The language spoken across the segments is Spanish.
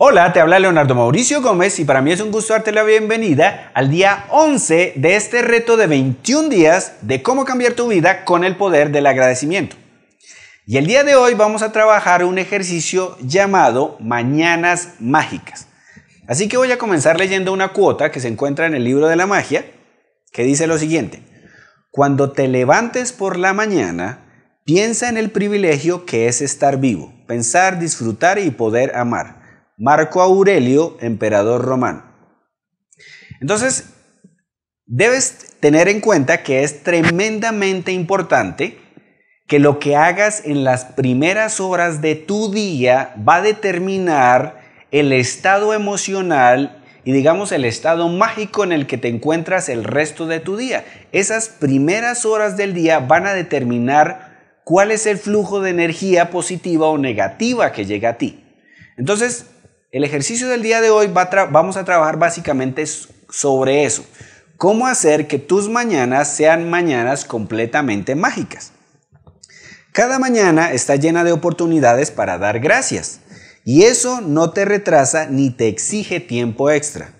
Hola, te habla Leonardo Mauricio Gómez y para mí es un gusto darte la bienvenida al día 11 de este reto de 21 días de cómo cambiar tu vida con el poder del agradecimiento. Y el día de hoy vamos a trabajar un ejercicio llamado Mañanas Mágicas. Así que voy a comenzar leyendo una cuota que se encuentra en el libro de la magia, que dice lo siguiente. Cuando te levantes por la mañana, piensa en el privilegio que es estar vivo, pensar, disfrutar y poder amar. Marco Aurelio, emperador romano. Entonces, debes tener en cuenta que es tremendamente importante que lo que hagas en las primeras horas de tu día va a determinar el estado emocional y digamos el estado mágico en el que te encuentras el resto de tu día. Esas primeras horas del día van a determinar cuál es el flujo de energía positiva o negativa que llega a ti. Entonces, el ejercicio del día de hoy va vamos a trabajar básicamente sobre eso. ¿Cómo hacer que tus mañanas sean mañanas completamente mágicas? Cada mañana está llena de oportunidades para dar gracias y eso no te retrasa ni te exige tiempo extra,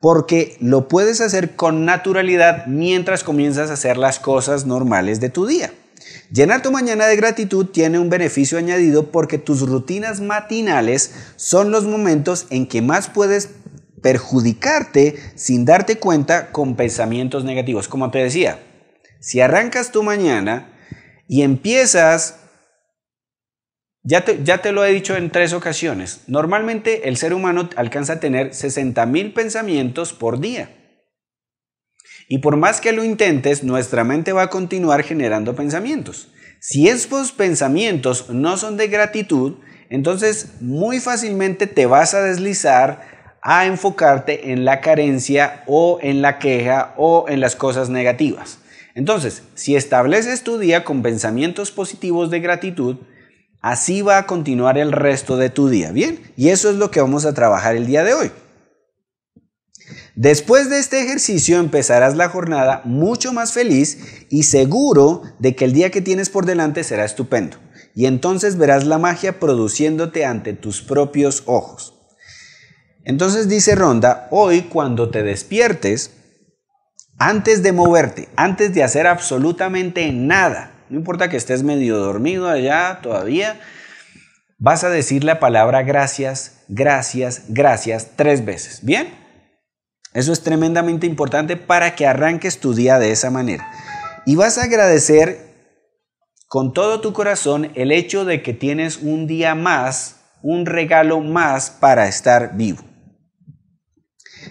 porque lo puedes hacer con naturalidad mientras comienzas a hacer las cosas normales de tu día. Llenar tu mañana de gratitud tiene un beneficio añadido porque tus rutinas matinales son los momentos en que más puedes perjudicarte sin darte cuenta con pensamientos negativos. Como te decía, si arrancas tu mañana y empiezas, ya te, lo he dicho en tres ocasiones, normalmente el ser humano alcanza a tener 60 mil pensamientos por día. Y por más que lo intentes, nuestra mente va a continuar generando pensamientos. Si esos pensamientos no son de gratitud, entonces muy fácilmente te vas a deslizar a enfocarte en la carencia o en la queja o en las cosas negativas. Entonces, si estableces tu día con pensamientos positivos de gratitud, así va a continuar el resto de tu día, ¿bien? Y eso es lo que vamos a trabajar el día de hoy. Después de este ejercicio empezarás la jornada mucho más feliz y seguro de que el día que tienes por delante será estupendo. Y entonces verás la magia produciéndote ante tus propios ojos. Entonces dice Ronda, hoy cuando te despiertes, antes de moverte, antes de hacer absolutamente nada, no importa que estés medio dormido allá todavía, vas a decir la palabra gracias, gracias, gracias tres veces. ¿Bien? Eso es tremendamente importante para que arranques tu día de esa manera. Y vas a agradecer con todo tu corazón el hecho de que tienes un día más, un regalo más para estar vivo.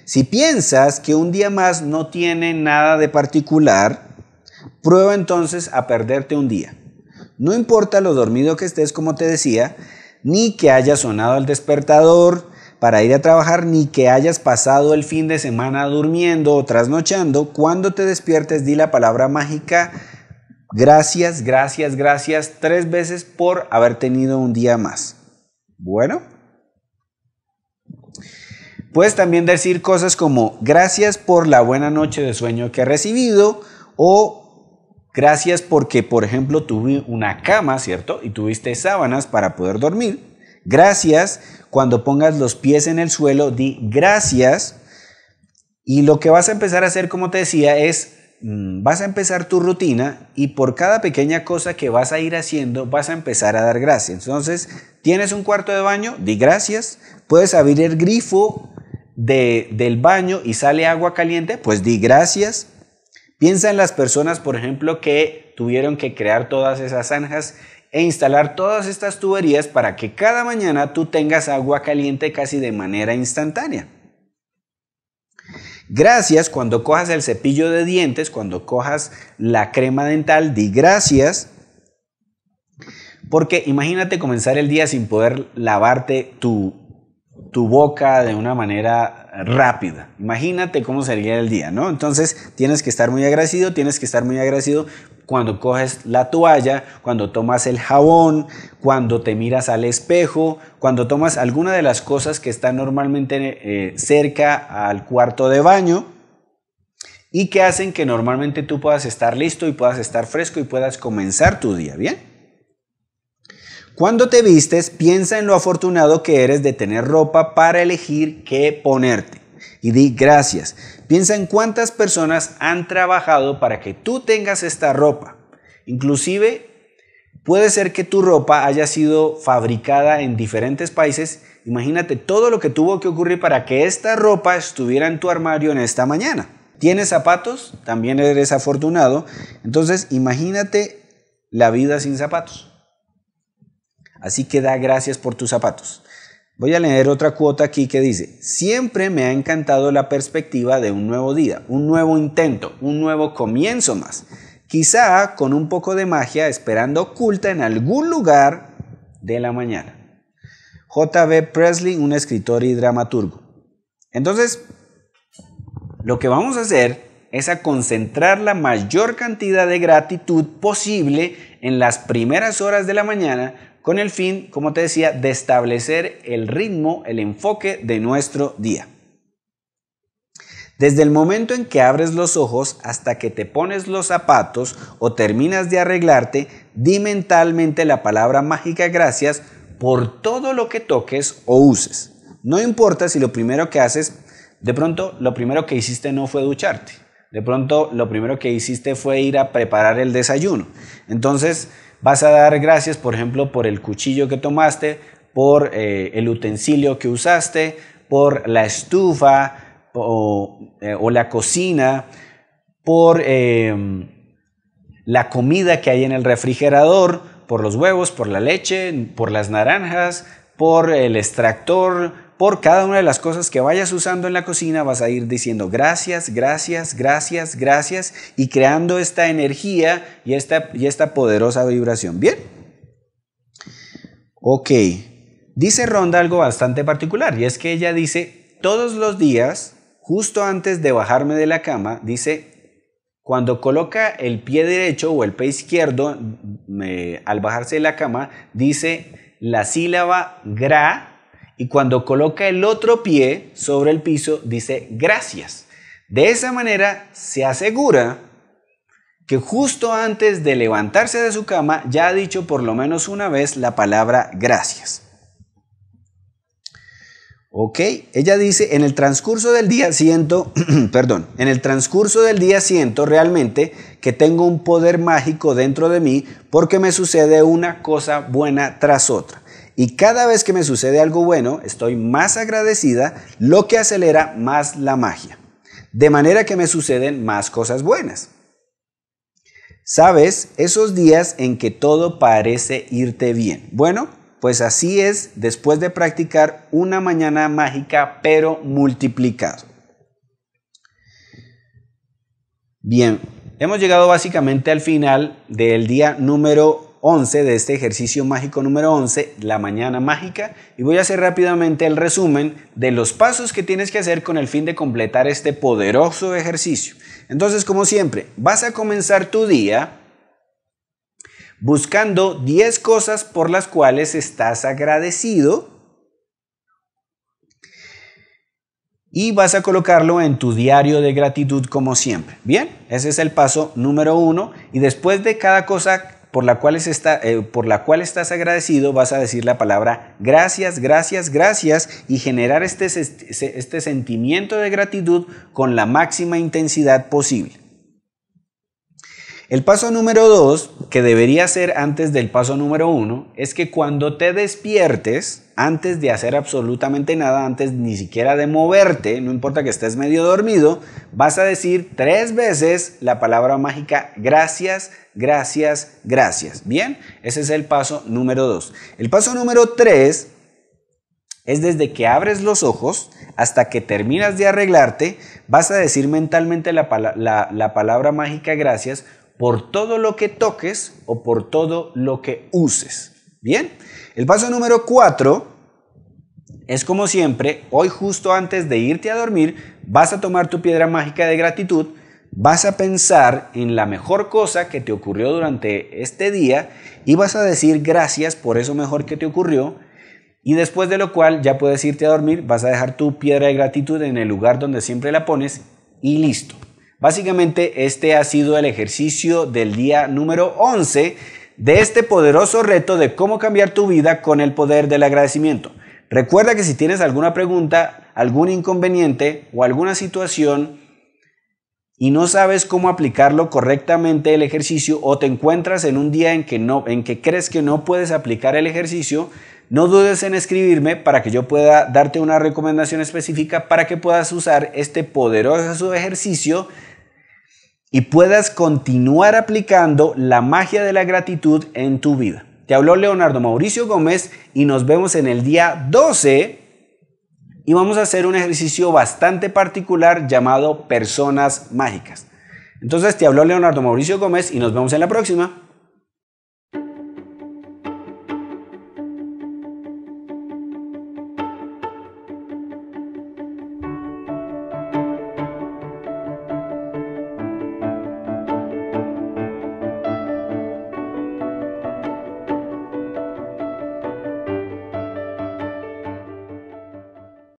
Si piensas que un día más no tiene nada de particular, prueba entonces a perderte un día. No importa lo dormido que estés, como te decía, ni que haya sonado el despertador, para ir a trabajar ni que hayas pasado el fin de semana durmiendo o trasnochando. Cuando te despiertes, di la palabra mágica. Gracias, gracias, gracias tres veces por haber tenido un día más. Bueno. Puedes también decir cosas como gracias por la buena noche de sueño que he recibido o gracias porque, por ejemplo, tuve una cama, ¿cierto? Y tuviste sábanas para poder dormir gracias. Cuando pongas los pies en el suelo, di gracias. Y lo que vas a empezar a hacer, como te decía, es mm, vas a empezar tu rutina y por cada pequeña cosa que vas a ir haciendo vas a empezar a dar gracias. Entonces, tienes un cuarto de baño, di gracias. Puedes abrir el grifo del baño y sale agua caliente, pues di gracias. Piensa en las personas, por ejemplo, que tuvieron que crear todas esas zanjas e instalar todas estas tuberías para que cada mañana tú tengas agua caliente casi de manera instantánea. Gracias cuando cojas el cepillo de dientes, cuando cojas la crema dental, di gracias. Porque imagínate comenzar el día sin poder lavarte tu, boca de una manera rápida. Imagínate cómo sería el día, ¿no? Entonces tienes que estar muy agradecido, tienes que estar muy agradecido cuando coges la toalla, cuando tomas el jabón, cuando te miras al espejo, cuando tomas alguna de las cosas que están normalmente eh, cerca al cuarto de baño y que hacen que normalmente tú puedas estar listo y puedas estar fresco y puedas comenzar tu día, ¿bien? Cuando te vistes, piensa en lo afortunado que eres de tener ropa para elegir qué ponerte. Y di gracias. Piensa en cuántas personas han trabajado para que tú tengas esta ropa. Inclusive puede ser que tu ropa haya sido fabricada en diferentes países. Imagínate todo lo que tuvo que ocurrir para que esta ropa estuviera en tu armario en esta mañana. ¿Tienes zapatos? También eres afortunado. Entonces imagínate la vida sin zapatos. Así que da gracias por tus zapatos. Voy a leer otra cuota aquí que dice, siempre me ha encantado la perspectiva de un nuevo día, un nuevo intento, un nuevo comienzo más. Quizá con un poco de magia esperando oculta en algún lugar de la mañana. J.B. Presley, un escritor y dramaturgo. Entonces, lo que vamos a hacer es a concentrar la mayor cantidad de gratitud posible en las primeras horas de la mañana con el fin, como te decía, de establecer el ritmo, el enfoque de nuestro día. Desde el momento en que abres los ojos hasta que te pones los zapatos o terminas de arreglarte, di mentalmente la palabra mágica gracias por todo lo que toques o uses. No importa si lo primero que haces, de pronto lo primero que hiciste no fue ducharte. De pronto lo primero que hiciste fue ir a preparar el desayuno. Entonces, Vas a dar gracias, por ejemplo, por el cuchillo que tomaste, por eh, el utensilio que usaste, por la estufa o, eh, la cocina, por em, la comida que hay en el refrigerador, por los huevos, por la leche, por las naranjas, por el extractor, por cada una de las cosas que vayas usando en la cocina, vas a ir diciendo gracias, gracias, gracias, gracias y creando esta energía y esta, y esta poderosa vibración. ¿Bien? Ok. Dice Ronda algo bastante particular y es que ella dice, todos los días, justo antes de bajarme de la cama, dice, cuando coloca el pie derecho o el pie izquierdo mm, eh, al bajarse de la cama, dice la sílaba gra y cuando coloca el otro pie sobre el piso dice gracias. De esa manera se asegura que justo antes de levantarse de su cama ya ha dicho por lo menos una vez la palabra gracias. Ok, ella dice, en el transcurso del día siento, perdón, en el transcurso del día siento realmente que tengo un poder mágico dentro de mí porque me sucede una cosa buena tras otra. Y cada vez que me sucede algo bueno, estoy más agradecida, lo que acelera más la magia. De manera que me suceden más cosas buenas. ¿Sabes? Esos días en que todo parece irte bien. Bueno, pues así es después de practicar una mañana mágica, pero multiplicado. Bien, hemos llegado básicamente al final del día número 11 de este ejercicio mágico número 11, la mañana mágica, y voy a hacer rápidamente el resumen de los pasos que tienes que hacer con el fin de completar este poderoso ejercicio. Entonces, como siempre, vas a comenzar tu día buscando 10 cosas por las cuales estás agradecido y vas a colocarlo en tu diario de gratitud como siempre. Bien, ese es el paso número uno y después de cada cosa por la, cual eh, por la cual estás agradecido, vas a decir la palabra gracias, gracias, gracias y generar este, este, este sentimiento de gratitud con la máxima intensidad posible. El paso número dos, que debería ser antes del paso número uno, es que cuando te despiertes, antes de hacer absolutamente nada, antes ni siquiera de moverte, no importa que estés medio dormido, vas a decir tres veces la palabra mágica gracias, gracias, gracias. Bien, ese es el paso número dos. El paso número tres es desde que abres los ojos hasta que terminas de arreglarte, vas a decir mentalmente la, la palabra mágica gracias por todo lo que toques o por todo lo que uses. Bien, el paso número cuatro es como siempre, hoy justo antes de irte a dormir, vas a tomar tu piedra mágica de gratitud, vas a pensar en la mejor cosa que te ocurrió durante este día y vas a decir gracias por eso mejor que te ocurrió. Y después de lo cual ya puedes irte a dormir, vas a dejar tu piedra de gratitud en el lugar donde siempre la pones y listo. Básicamente este ha sido el ejercicio del día número 11 de este poderoso reto de cómo cambiar tu vida con el poder del agradecimiento. Recuerda que si tienes alguna pregunta, algún inconveniente o alguna situación y no sabes cómo aplicarlo correctamente el ejercicio o te encuentras en un día en que no en que crees que no puedes aplicar el ejercicio, no dudes en escribirme para que yo pueda darte una recomendación específica para que puedas usar este poderoso ejercicio y puedas continuar aplicando la magia de la gratitud en tu vida. Te habló Leonardo Mauricio Gómez y nos vemos en el día 12 y vamos a hacer un ejercicio bastante particular llamado personas mágicas. Entonces te habló Leonardo Mauricio Gómez y nos vemos en la próxima.